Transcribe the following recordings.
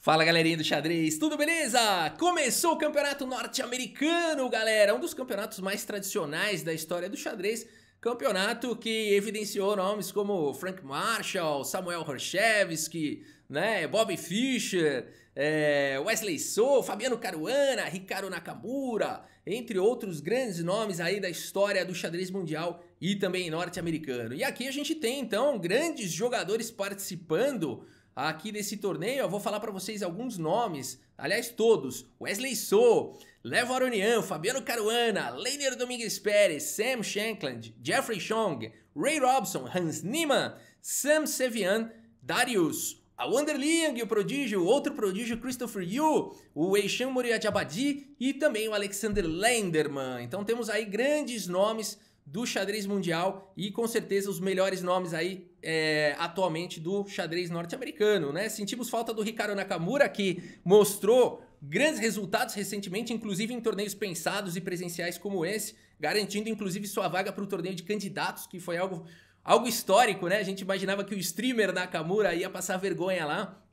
Fala galerinha do xadrez, tudo beleza? Começou o campeonato norte-americano, galera, um dos campeonatos mais tradicionais da história do xadrez. Campeonato que evidenciou nomes como Frank Marshall, Samuel Horshevsky, né, Bob Fischer, é, Wesley So, Fabiano Caruana, Ricardo Nakamura, entre outros grandes nomes aí da história do xadrez mundial e também norte-americano. E aqui a gente tem então grandes jogadores participando aqui desse torneio, eu vou falar para vocês alguns nomes, aliás todos, Wesley So, Levo Aronian, Fabiano Caruana, Leiner Domingues Pérez, Sam Shankland, Jeffrey Chong, Ray Robson, Hans Niemann, Sam Sevian, Darius, a Wanderling, o prodígio, outro prodígio, Christopher Yu, o Eixan Moriadabadi e também o Alexander Lenderman. Então temos aí grandes nomes do xadrez mundial e com certeza os melhores nomes aí é, atualmente do xadrez norte-americano, né? Sentimos falta do Ricardo Nakamura que mostrou grandes resultados recentemente, inclusive em torneios pensados e presenciais como esse, garantindo inclusive sua vaga para o torneio de candidatos, que foi algo algo histórico, né? A gente imaginava que o streamer Nakamura ia passar vergonha lá,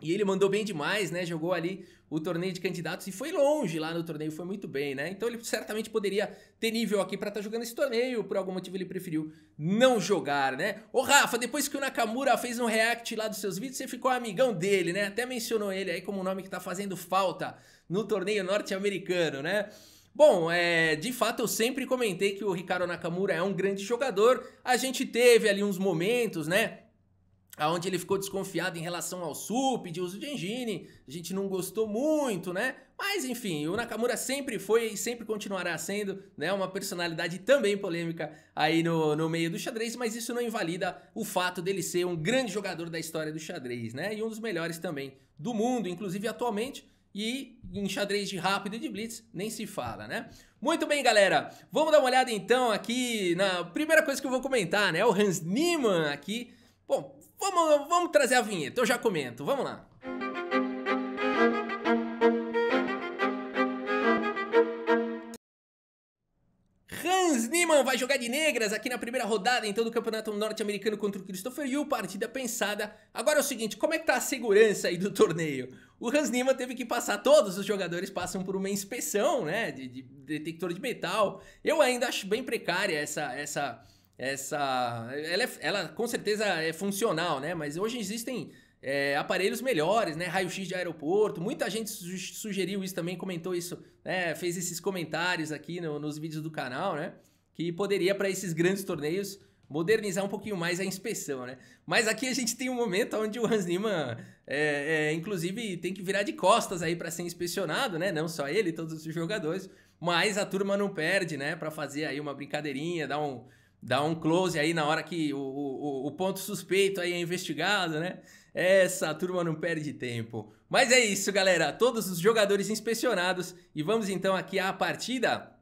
e ele mandou bem demais, né? Jogou ali o torneio de candidatos e foi longe lá no torneio, foi muito bem, né? Então ele certamente poderia ter nível aqui para estar tá jogando esse torneio, por algum motivo ele preferiu não jogar, né? Ô Rafa, depois que o Nakamura fez um react lá dos seus vídeos, você ficou amigão dele, né? Até mencionou ele aí como um nome que tá fazendo falta no torneio norte-americano, né? Bom, é, de fato eu sempre comentei que o Ricardo Nakamura é um grande jogador. A gente teve ali uns momentos, né? aonde ele ficou desconfiado em relação ao SUP, de uso de engine, a gente não gostou muito, né? Mas enfim, o Nakamura sempre foi e sempre continuará sendo né, uma personalidade também polêmica aí no, no meio do xadrez, mas isso não invalida o fato dele ser um grande jogador da história do xadrez, né? E um dos melhores também do mundo, inclusive atualmente, e em xadrez de rápido e de blitz nem se fala, né? Muito bem, galera. Vamos dar uma olhada então aqui na primeira coisa que eu vou comentar, né? É o Hans Niemann aqui. Bom, Vamos, vamos trazer a vinheta, eu já comento. Vamos lá. Hans Niemann vai jogar de negras aqui na primeira rodada então do Campeonato Norte-Americano contra o Christopher Yu, partida pensada. Agora é o seguinte, como é que tá a segurança aí do torneio? O Hans Niemann teve que passar, todos os jogadores passam por uma inspeção, né, de, de detector de metal. Eu ainda acho bem precária essa, essa essa. Ela, é, ela com certeza é funcional, né? Mas hoje existem é, aparelhos melhores, né? Raio-x de aeroporto. Muita gente sugeriu isso também, comentou isso, né? Fez esses comentários aqui no, nos vídeos do canal, né? Que poderia, para esses grandes torneios, modernizar um pouquinho mais a inspeção, né? Mas aqui a gente tem um momento onde o Hans Niemann, é, é, inclusive, tem que virar de costas aí para ser inspecionado, né? Não só ele, todos os jogadores. Mas a turma não perde, né? Para fazer aí uma brincadeirinha, dar um dá um close aí na hora que o, o, o, ponto suspeito aí é investigado, né? Essa turma não perde tempo. Mas é isso, galera. Todos os jogadores inspecionados e vamos então aqui à partida.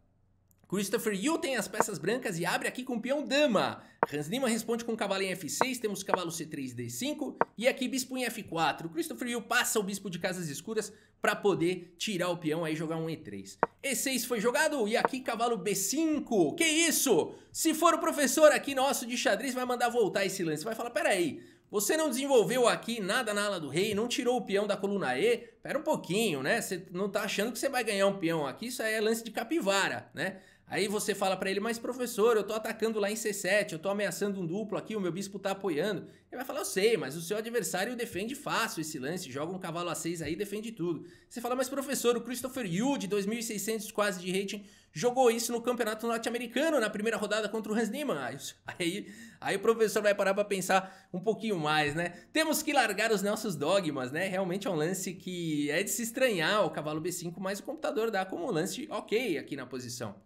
Christopher Yu tem as peças brancas e abre aqui com peão dama. Hans Lima responde com cavalo em F6, temos cavalo C3, D5 e aqui bispo em F4. Christopher Yu passa o bispo de casas escuras para poder tirar o peão aí jogar um E3. E6 foi jogado e aqui cavalo B5. Que isso? Se for o professor aqui nosso de xadrez vai mandar voltar esse lance, vai falar, peraí, você não desenvolveu aqui nada na ala do rei, não tirou o peão da coluna E. Pera um pouquinho, né? Você não tá achando que você vai ganhar um peão aqui, isso aí é lance de capivara, né? Aí você fala para ele, mas professor, eu tô atacando lá em C7, eu tô ameaçando um duplo aqui, o meu bispo tá apoiando. Ele vai falar, eu sei, mas o seu adversário defende fácil esse lance, joga um cavalo a 6 aí, defende tudo. Você fala, mas professor, o Christopher Yu, de 2.600 quase de rating, jogou isso no Campeonato Norte-Americano, na primeira rodada contra o Hans Niemann. Aí, aí o professor vai parar pra pensar um pouquinho mais, né? Temos que largar os nossos dogmas, né? Realmente é um lance que é de se estranhar o cavalo B5, mas o computador dá como um lance ok aqui na posição.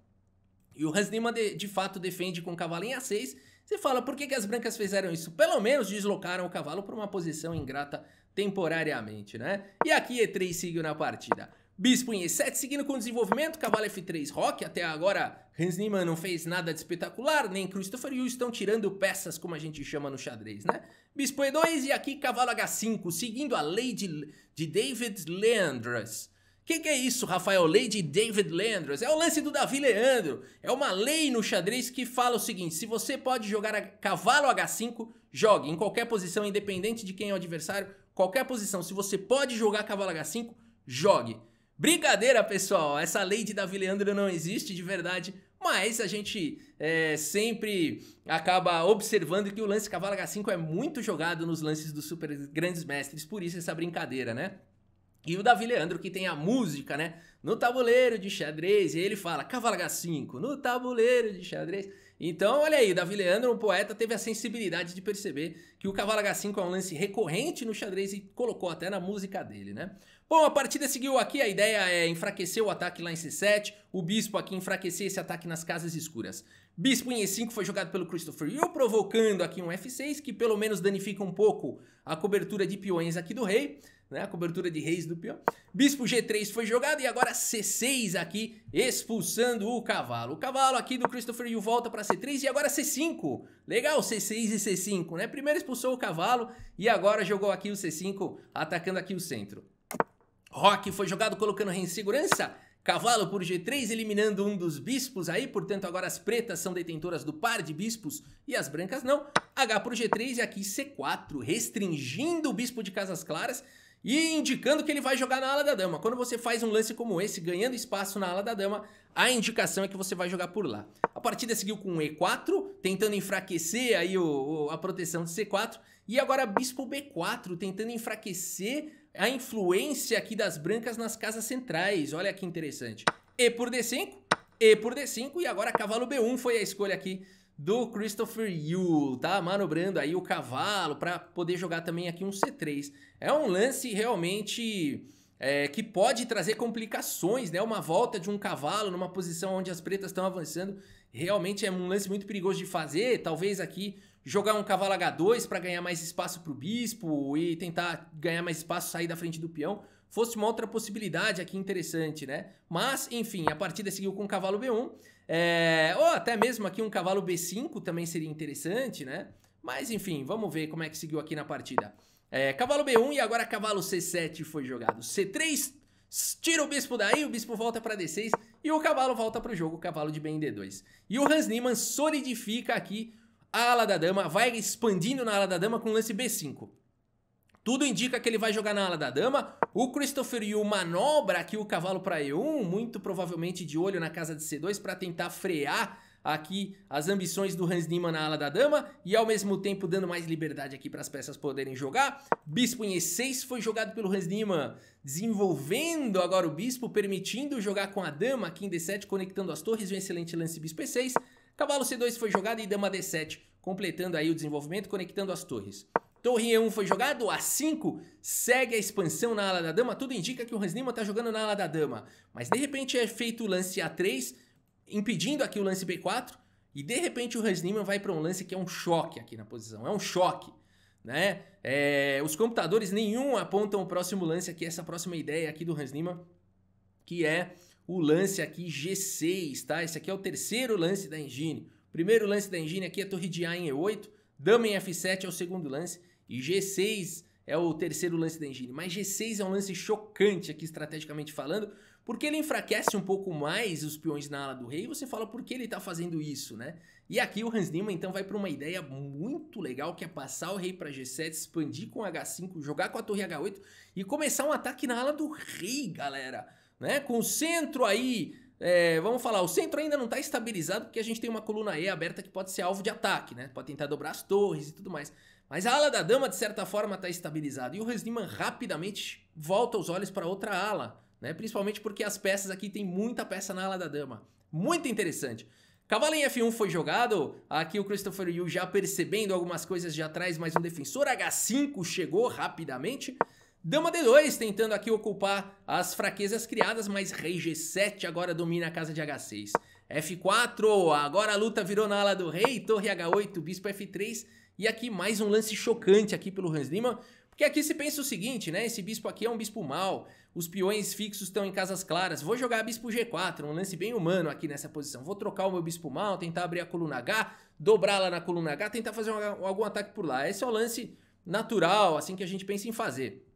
E o Hans Niemann de, de fato defende com o cavalo em A6. Você fala, por que, que as brancas fizeram isso? Pelo menos deslocaram o cavalo para uma posição ingrata temporariamente, né? E aqui E3 seguiu na partida. Bispo em E7 seguindo com o desenvolvimento, cavalo F3 roque, até agora Hans Niemann não fez nada de espetacular, nem Christopher Yu estão tirando peças, como a gente chama no xadrez, né? Bispo E2 e aqui cavalo H5, seguindo a lei de, de David Leandras que, que é isso, Rafael Lady David Leandros? É o lance do Davi Leandro. É uma lei no xadrez que fala o seguinte: se você pode jogar cavalo H5, jogue em qualquer posição, independente de quem é o adversário, qualquer posição. Se você pode jogar cavalo H5, jogue. Brincadeira, pessoal. Essa lei de Davi Leandro não existe de verdade. Mas a gente é, sempre acaba observando que o lance cavalo H5 é muito jogado nos lances dos super grandes mestres, por isso essa brincadeira, né? E o Davi Leandro, que tem a música, né? No tabuleiro de xadrez, e ele fala, cavalo h 5, no tabuleiro de xadrez. Então, olha aí, o Davi Leandro, um poeta, teve a sensibilidade de perceber que o cavalo H5 é um lance recorrente no xadrez e colocou até na música dele, né? Bom, a partida seguiu aqui, a ideia é enfraquecer o ataque lá em C7, o bispo aqui enfraquecer esse ataque nas casas escuras. Bispo em E5 foi jogado pelo Christopher Yu, provocando aqui um F6, que pelo menos danifica um pouco a cobertura de peões aqui do rei né? A cobertura de reis do peão. Bispo G3 foi jogado e agora C6 aqui, expulsando o cavalo. O cavalo aqui do Christopher Yu volta para C3 e agora C5. Legal, C6 e C5, né? Primeiro expulsou o cavalo e agora jogou aqui o C5, atacando aqui o centro. Rock foi jogado colocando rei em segurança. Cavalo por G3, eliminando um dos bispos aí, portanto agora as pretas são detentoras do par de bispos e as brancas não. H por G3 e aqui C4, restringindo o bispo de Casas Claras e indicando que ele vai jogar na ala da dama. Quando você faz um lance como esse, ganhando espaço na ala da dama, a indicação é que você vai jogar por lá. A partida seguiu com E4, tentando enfraquecer aí o, o, a proteção de C4, e agora bispo B4, tentando enfraquecer a influência aqui das brancas nas casas centrais. Olha que interessante. E por D5, e por D5, e agora cavalo B1 foi a escolha aqui do Christopher Yule, tá? Manobrando aí o cavalo para poder jogar também aqui um C3. É um lance realmente é, que pode trazer complicações, né? Uma volta de um cavalo numa posição onde as pretas estão avançando realmente é um lance muito perigoso de fazer. Talvez aqui jogar um cavalo H2 para ganhar mais espaço para o bispo e tentar ganhar mais espaço, sair da frente do peão fosse uma outra possibilidade aqui interessante, né? Mas, enfim, a partida seguiu com o cavalo B1, é... ou até mesmo aqui um cavalo B5 também seria interessante, né? Mas, enfim, vamos ver como é que seguiu aqui na partida. É, cavalo B1 e agora cavalo C7 foi jogado. C3 tira o bispo daí, o bispo volta para D6 e o cavalo volta para o jogo, cavalo de bem em D2. E o Hans Niemann solidifica aqui a ala da dama, vai expandindo na ala da dama com o lance B5. Tudo indica que ele vai jogar na ala da dama. O Christopher Yu manobra aqui o cavalo para E1, muito provavelmente de olho na casa de C2 para tentar frear aqui as ambições do Hans Niemann na ala da dama e ao mesmo tempo dando mais liberdade aqui para as peças poderem jogar. Bispo em E6 foi jogado pelo Hans Niemann, desenvolvendo agora o bispo, permitindo jogar com a dama aqui em D7, conectando as torres, um excelente lance bispo E6. Cavalo C2 foi jogado e dama D7, completando aí o desenvolvimento, conectando as torres. Torre E1 foi jogado, A5 segue a expansão na ala da dama. Tudo indica que o Hans Lima está jogando na ala da dama. Mas de repente é feito o lance A3, impedindo aqui o lance B4. E de repente o Hans Lima vai para um lance que é um choque aqui na posição. É um choque. Né? É, os computadores nenhum apontam o próximo lance aqui, essa próxima ideia aqui do Hans Lima, que é o lance aqui G6, tá? Esse aqui é o terceiro lance da engine. Primeiro lance da engine aqui é torre de A em E8, dama em F7 é o segundo lance e G6 é o terceiro lance da engine. Mas G6 é um lance chocante aqui estrategicamente falando, porque ele enfraquece um pouco mais os peões na ala do rei e você fala por que ele está fazendo isso, né? E aqui o Hans Niemann então vai para uma ideia muito legal que é passar o rei para G7, expandir com H5, jogar com a torre H8 e começar um ataque na ala do rei, galera. Né? Com o centro aí é, vamos falar, o centro ainda não está estabilizado porque a gente tem uma coluna E aberta que pode ser alvo de ataque, né? Pode tentar dobrar as torres e tudo mais. Mas a ala da dama, de certa forma, está estabilizada. E o Hans rapidamente volta os olhos para outra ala, né? principalmente porque as peças aqui tem muita peça na ala da dama. Muito interessante. Cavalo em F1 foi jogado, aqui o Christopher Yu já percebendo algumas coisas de atrás, mas um defensor H5 chegou rapidamente. Dama D2 tentando aqui ocupar as fraquezas criadas, mas rei G7 agora domina a casa de H6. F4, agora a luta virou na ala do rei, torre H8, bispo F3 e aqui mais um lance chocante aqui pelo Hans Lima, porque aqui se pensa o seguinte, né? Esse bispo aqui é um bispo mau, os peões fixos estão em casas claras. Vou jogar bispo G4, um lance bem humano aqui nessa posição. Vou trocar o meu bispo mau, tentar abrir a coluna H, dobrar lá na coluna H, tentar fazer um, algum ataque por lá. Esse é o lance natural, assim que a gente pensa em fazer.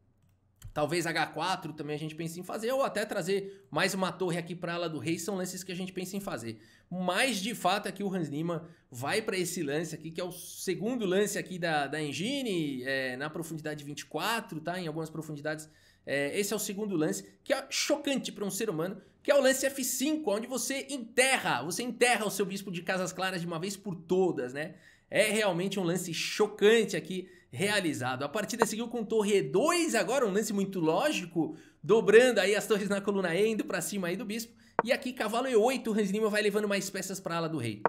Talvez H4 também a gente pense em fazer, ou até trazer mais uma torre aqui para ela do rei, são lances que a gente pensa em fazer. Mas de fato é que o Hans Lima vai para esse lance aqui, que é o segundo lance aqui da, da engine, é, na profundidade 24, tá? Em algumas profundidades. É, esse é o segundo lance, que é chocante para um ser humano, que é o lance F5, onde você enterra, você enterra o seu bispo de Casas Claras de uma vez por todas, né? É realmente um lance chocante aqui realizado. A partida seguiu com torre 2, agora um lance muito lógico, dobrando aí as torres na coluna E, indo para cima aí do bispo. E aqui cavalo E8, o Hans Lima vai levando mais peças para ala do rei.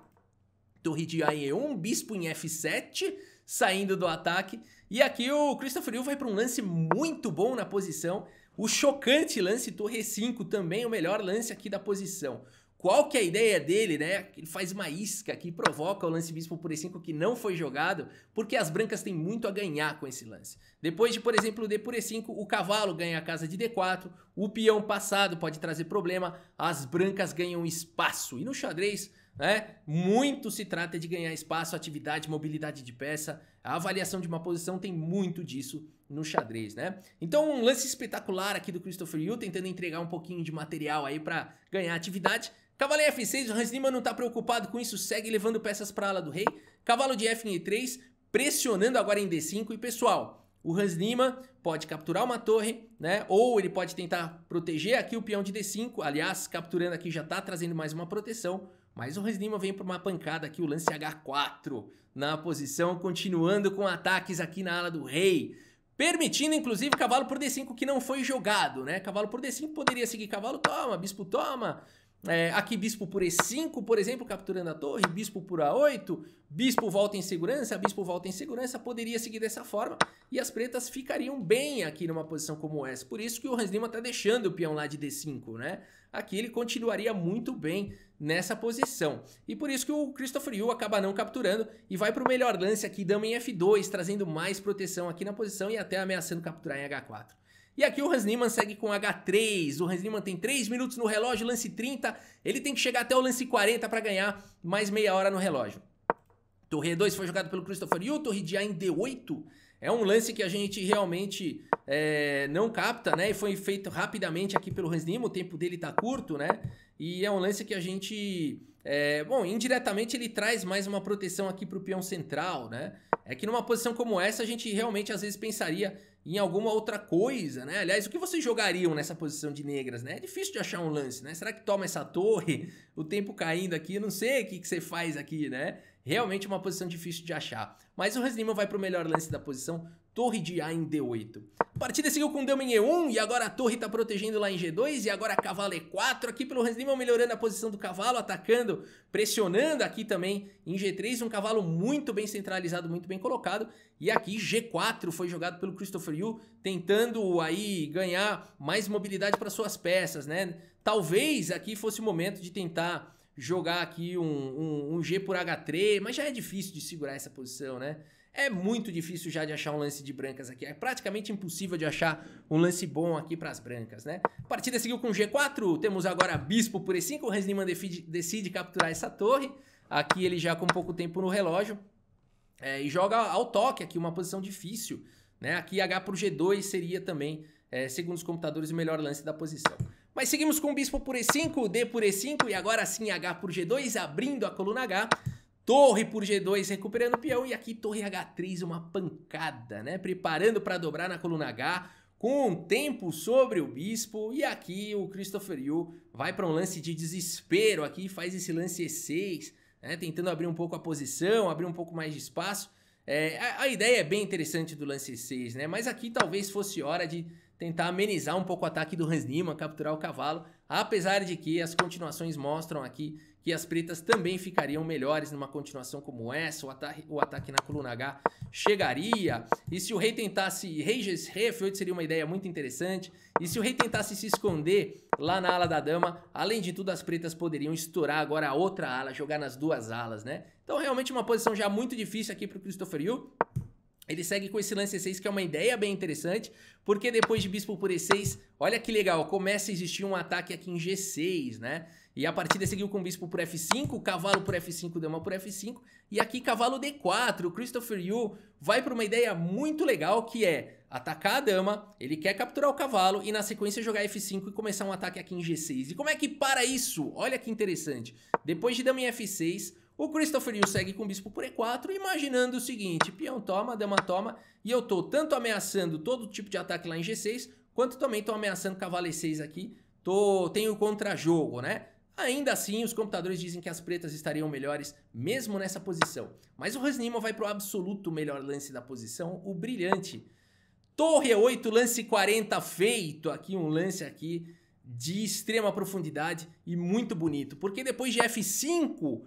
Torre de A em E1, bispo em F7, saindo do ataque. E aqui o Christopher Hill vai para um lance muito bom na posição. O chocante lance torre 5 também, o melhor lance aqui da posição. Qual que é a ideia dele, né? Ele faz uma isca que provoca o lance bispo por e5 que não foi jogado, porque as brancas têm muito a ganhar com esse lance. Depois de, por exemplo, o d por e5, o cavalo ganha a casa de d4, o peão passado pode trazer problema, as brancas ganham espaço. E no xadrez, né? Muito se trata de ganhar espaço, atividade, mobilidade de peça. A avaliação de uma posição tem muito disso no xadrez, né? Então, um lance espetacular aqui do Christopher Yu, tentando entregar um pouquinho de material aí para ganhar atividade. Cavalo em F6, o Hans Lima não tá preocupado com isso, segue levando peças pra ala do rei. Cavalo de F em E3, pressionando agora em D5. E pessoal, o Hans Lima pode capturar uma torre, né? Ou ele pode tentar proteger aqui o peão de D5. Aliás, capturando aqui já tá trazendo mais uma proteção. Mas o Hans Lima vem para uma pancada aqui, o lance H4 na posição, continuando com ataques aqui na ala do rei. Permitindo, inclusive, cavalo por D5 que não foi jogado, né? Cavalo por D5 poderia seguir cavalo, toma, bispo toma, é, aqui bispo por E5, por exemplo, capturando a torre, bispo por A8, bispo volta em segurança, bispo volta em segurança, poderia seguir dessa forma e as pretas ficariam bem aqui numa posição como essa. Por isso que o Hans Lima tá deixando o peão lá de D5, né? Aqui ele continuaria muito bem nessa posição. E por isso que o Christopher Yu acaba não capturando e vai para o melhor lance aqui, dama em F2, trazendo mais proteção aqui na posição e até ameaçando capturar em H4. E aqui o Hans Niemann segue com H3. O Hans Niemann tem 3 minutos no relógio, lance 30. Ele tem que chegar até o lance 40 para ganhar mais meia hora no relógio. Torre 2 foi jogado pelo Christopher Yu, Torre de A em D8. É um lance que a gente realmente é, não capta, né? E foi feito rapidamente aqui pelo Hans Niemann, o tempo dele tá curto, né? E é um lance que a gente... É, bom, indiretamente ele traz mais uma proteção aqui para o peão central, né? É que numa posição como essa a gente realmente às vezes pensaria em alguma outra coisa, né? Aliás, o que vocês jogariam nessa posição de negras, né? É difícil de achar um lance, né? Será que toma essa torre? O tempo caindo aqui, não sei o que, que você faz aqui, né? Realmente é uma posição difícil de achar. Mas o Hans vai para o melhor lance da posição torre de A em D8. A partida seguiu com Dama em E1 e agora a torre está protegendo lá em G2 e agora cavalo E4 aqui pelo Hans Lima melhorando a posição do cavalo, atacando, pressionando aqui também em G3, um cavalo muito bem centralizado, muito bem colocado. E aqui G4 foi jogado pelo Christopher Yu, tentando aí ganhar mais mobilidade para suas peças, né? Talvez aqui fosse o momento de tentar jogar aqui um, um, um G por H3, mas já é difícil de segurar essa posição, né? É muito difícil já de achar um lance de brancas aqui. É praticamente impossível de achar um lance bom aqui para as brancas, né? A partida seguiu com G4. Temos agora Bispo por E5. O Hans Niemann decide, decide capturar essa torre. Aqui ele já com pouco tempo no relógio. É, e joga ao toque aqui, uma posição difícil. Né? Aqui H por G2 seria também, é, segundo os computadores, o melhor lance da posição. Mas seguimos com Bispo por E5, D por E5 e agora sim H por G2, abrindo a coluna H. Torre por G2 recuperando o peão e aqui Torre H3 uma pancada, né? Preparando para dobrar na coluna H com um tempo sobre o bispo e aqui o Christopher Yu vai para um lance de desespero aqui, faz esse lance E6, né? Tentando abrir um pouco a posição, abrir um pouco mais de espaço. É, a, a, ideia é bem interessante do lance E6, né? Mas aqui talvez fosse hora de tentar amenizar um pouco o ataque do Hans Niemann, capturar o cavalo, apesar de que as continuações mostram aqui que as pretas também ficariam melhores numa continuação como essa, o ataque, o ataque na coluna H chegaria. E se o rei tentasse, Reis Refeut seria uma ideia muito interessante. E se o rei tentasse se esconder lá na ala da dama, além de tudo, as pretas poderiam estourar agora a outra ala, jogar nas duas alas, né? Então, realmente uma posição já muito difícil aqui para o Christopher Yu. Ele segue com esse lance 6 que é uma ideia bem interessante, porque depois de bispo por e6, olha que legal, começa a existir um ataque aqui em g6, né? E a partida seguiu com bispo por f5, cavalo por f5, dama por f5, e aqui cavalo d4. Christopher Yu vai para uma ideia muito legal que é atacar a dama, ele quer capturar o cavalo e na sequência jogar f5 e começar um ataque aqui em g6. E como é que para isso? Olha que interessante. Depois de dama em f6, o Christopher Yu segue com o bispo por E4, imaginando o seguinte: peão toma, dama toma, e eu estou tanto ameaçando todo tipo de ataque lá em G6, quanto também estou ameaçando cavalo E6 aqui. Tô, tenho contra-jogo, né? Ainda assim, os computadores dizem que as pretas estariam melhores mesmo nessa posição. Mas o Rosnima vai para o absoluto melhor lance da posição, o brilhante. Torre E8, lance 40 feito. Aqui um lance aqui de extrema profundidade e muito bonito. Porque depois de F5,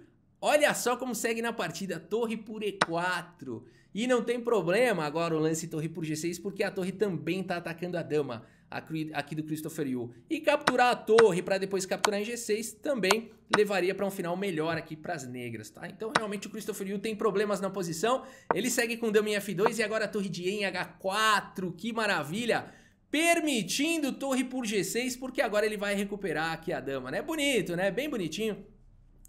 Olha só como segue na partida, torre por E4. E não tem problema agora o lance torre por G6, porque a torre também está atacando a dama aqui do Christopher Yu. E capturar a torre para depois capturar em G6 também levaria para um final melhor aqui para as negras, tá? Então realmente o Christopher Yu tem problemas na posição. Ele segue com dama em F2 e agora a torre de E em H4. Que maravilha! Permitindo torre por G6, porque agora ele vai recuperar aqui a dama, né? Bonito, né? Bem bonitinho.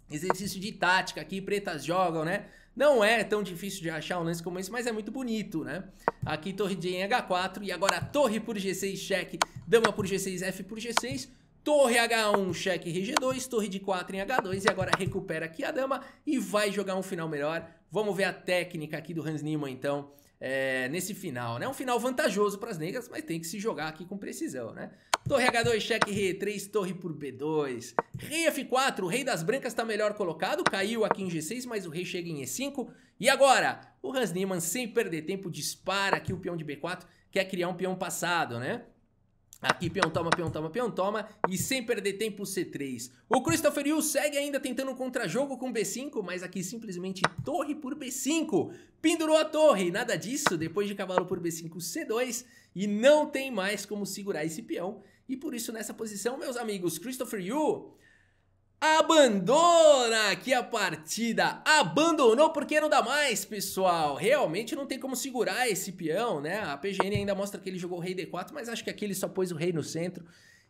Exercício de tática aqui, pretas jogam, né? Não é tão difícil de achar um lance como esse, mas é muito bonito, né? Aqui torre de em H4 e agora torre por G6, cheque, dama por G6, F por G6, torre H1, cheque RG2, torre de 4 em H2 e agora recupera aqui a dama e vai jogar um final melhor. Vamos ver a técnica aqui do Hans Niemann então é, nesse final, né? Um final vantajoso para as negras, mas tem que se jogar aqui com precisão, né? Torre H2, cheque R3, torre por B2. Rei F4, o rei das brancas está melhor colocado, caiu aqui em G6, mas o rei chega em E5. E agora? O Hans Niemann, sem perder tempo, dispara aqui o peão de B4, quer criar um peão passado, né? Aqui, peão toma, peão toma, peão toma. E sem perder tempo, C3. O Christopher Yu segue ainda tentando um contra-jogo com B5, mas aqui simplesmente torre por B5. Pendurou a torre, nada disso. Depois de cavalo por B5, C2. E não tem mais como segurar esse peão. E por isso, nessa posição, meus amigos, Christopher Yu Abandona aqui a partida, abandonou porque não dá mais, pessoal. Realmente não tem como segurar esse peão, né? A PGN ainda mostra que ele jogou rei d4, mas acho que aqui ele só pôs o rei no centro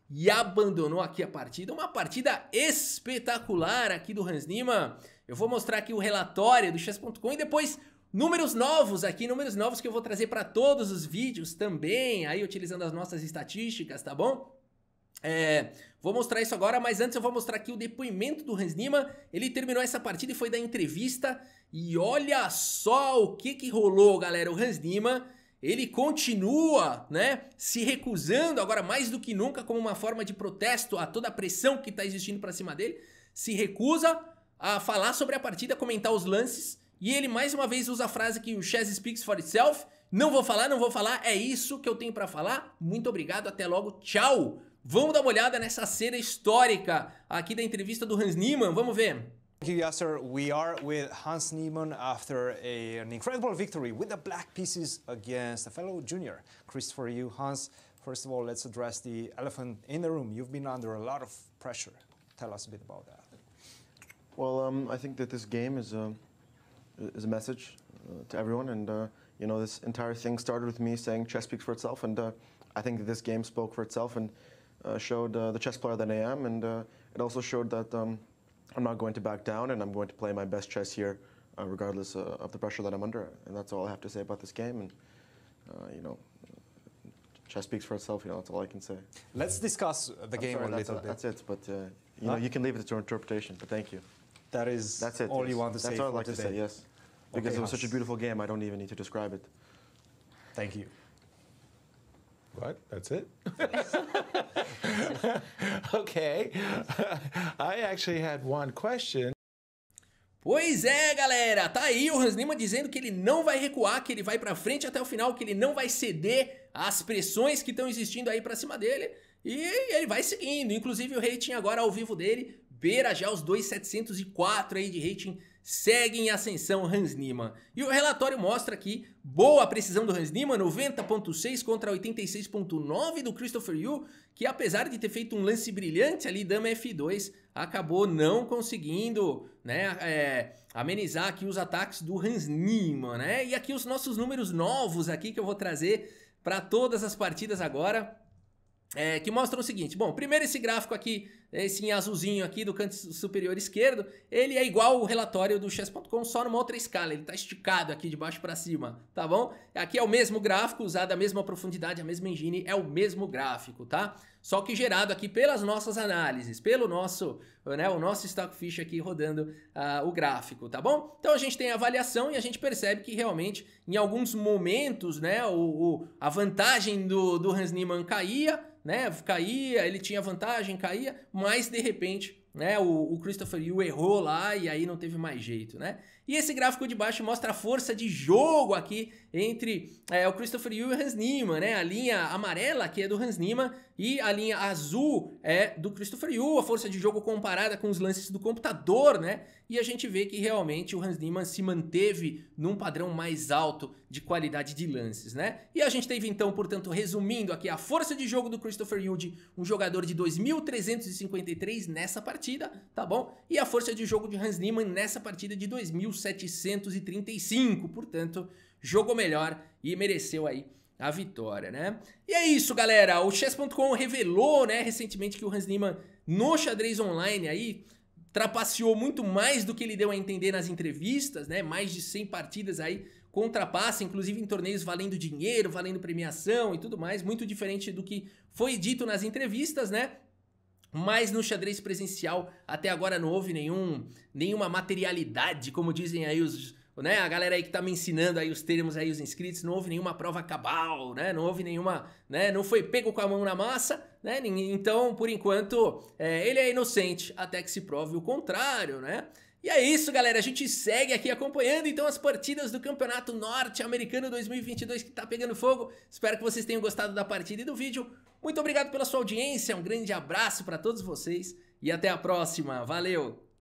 e abandonou aqui a partida. Uma partida espetacular aqui do Hans Nima. Eu vou mostrar aqui o relatório do chess.com e depois números novos aqui, números novos que eu vou trazer para todos os vídeos também, aí utilizando as nossas estatísticas, tá bom? É, vou mostrar isso agora, mas antes eu vou mostrar aqui o depoimento do Hans Nima. Ele terminou essa partida e foi da entrevista. E olha só o que, que rolou, galera. O Hans Nima, ele continua, né, se recusando agora mais do que nunca como uma forma de protesto a toda a pressão que está existindo para cima dele. Se recusa a falar sobre a partida, comentar os lances. E ele mais uma vez usa a frase que o chess speaks for itself. Não vou falar, não vou falar, é isso que eu tenho para falar. Muito obrigado, até logo. Tchau. Vamos dar uma olhada nessa cena histórica aqui da entrevista do Hans Niemann. Vamos ver. Thank you, Yasser. We are with Hans Niemann after a, an incredible victory with the Black Pieces against a fellow junior, Christopher Yu. Hans, first of all, let's address the elephant in the room. You've been under a lot of pressure. Tell us a bit about that. Well, um, I think that this game is a, uh, is a message uh, to everyone. And, uh, you know, this entire thing started with me saying chess speaks for itself. And uh, I think that this game spoke for itself. And uh, showed uh, the chess player that I am, and uh, it also showed that um, I'm not going to back down, and I'm going to play my best chess here, regardless of the pressure that I'm under. And that's all I have to say about this game. And you know, chess speaks for itself. You know, that's all I can say. Let's discuss the I'm game sorry, a little a, bit. That's it. But uh, you huh? know, you can leave it to your interpretation. But thank you. That is. That's it. All yes. you want to that's say. That's all I'd like today. to say. Yes, because okay, it was Hans. such a beautiful game. I don't even need to describe it. Thank you. what? That's it? okay. I actually had one question. Pois é, galera, tá aí o Hans Lima dizendo que ele não vai recuar, que ele vai para frente até o final, que ele não vai ceder às pressões que estão existindo aí para cima dele e ele vai seguindo. Inclusive o rating agora ao vivo dele beira já os 2.704 aí de rating segue em ascensão Hans Niemann. E o relatório mostra que boa precisão do Hans Niemann, 90.6 contra 86.9 do Christopher Yu, que apesar de ter feito um lance brilhante ali, dama F2, acabou não conseguindo né, é, amenizar aqui os ataques do Hans Niemann. Né? E aqui os nossos números novos aqui que eu vou trazer para todas as partidas agora. É, que mostram o seguinte, bom, primeiro esse gráfico aqui esse em azulzinho aqui do canto superior esquerdo, ele é igual o relatório do chess.com, só numa outra escala, ele está esticado aqui de baixo para cima, tá bom? Aqui é o mesmo gráfico, usado a mesma profundidade, a mesma engine, é o mesmo gráfico, tá? Só que gerado aqui pelas nossas análises, pelo nosso, né, o nosso Stockfish aqui rodando uh, o gráfico, tá bom? Então a gente tem a avaliação e a gente percebe que realmente em alguns momentos, né, o, o a vantagem do, do Hans Niemann caía, né, caía, ele tinha vantagem, caía, mas de repente, né, o, o Christopher Yu errou lá e aí não teve mais jeito, né? E esse gráfico de baixo mostra a força de jogo aqui entre é, o Christopher Yu e o Hans Niemann, né? A linha amarela aqui é do Hans Niemann e a linha azul é do Christopher Yu, a força de jogo comparada com os lances do computador, né? E a gente vê que realmente o Hans Niemann se manteve num padrão mais alto de qualidade de lances, né? E a gente teve então, portanto, resumindo aqui a força de jogo do Christopher Yu, um jogador de 2.353 nessa partida, tá bom? E a força de jogo de Hans Niemann nessa partida de 2.000 1.735. Portanto, jogou melhor e mereceu aí a vitória, né? E é isso, galera. O chess.com revelou, né, recentemente que o Hans Niemann no xadrez online aí trapaceou muito mais do que ele deu a entender nas entrevistas, né? Mais de 100 partidas aí com inclusive em torneios valendo dinheiro, valendo premiação e tudo mais, muito diferente do que foi dito nas entrevistas, né? Mas no xadrez presencial até agora não houve nenhum, nenhuma materialidade, como dizem aí os, né? A galera aí que tá me ensinando aí os termos aí, os inscritos, não houve nenhuma prova cabal, né? Não houve nenhuma, né? Não foi pego com a mão na massa, né? Então, por enquanto, é, ele é inocente até que se prove o contrário, né? E é isso, galera. A gente segue aqui acompanhando então as partidas do Campeonato Norte-Americano 2022 que tá pegando fogo. Espero que vocês tenham gostado da partida e do vídeo. Muito obrigado pela sua audiência. Um grande abraço para todos vocês e até a próxima. Valeu.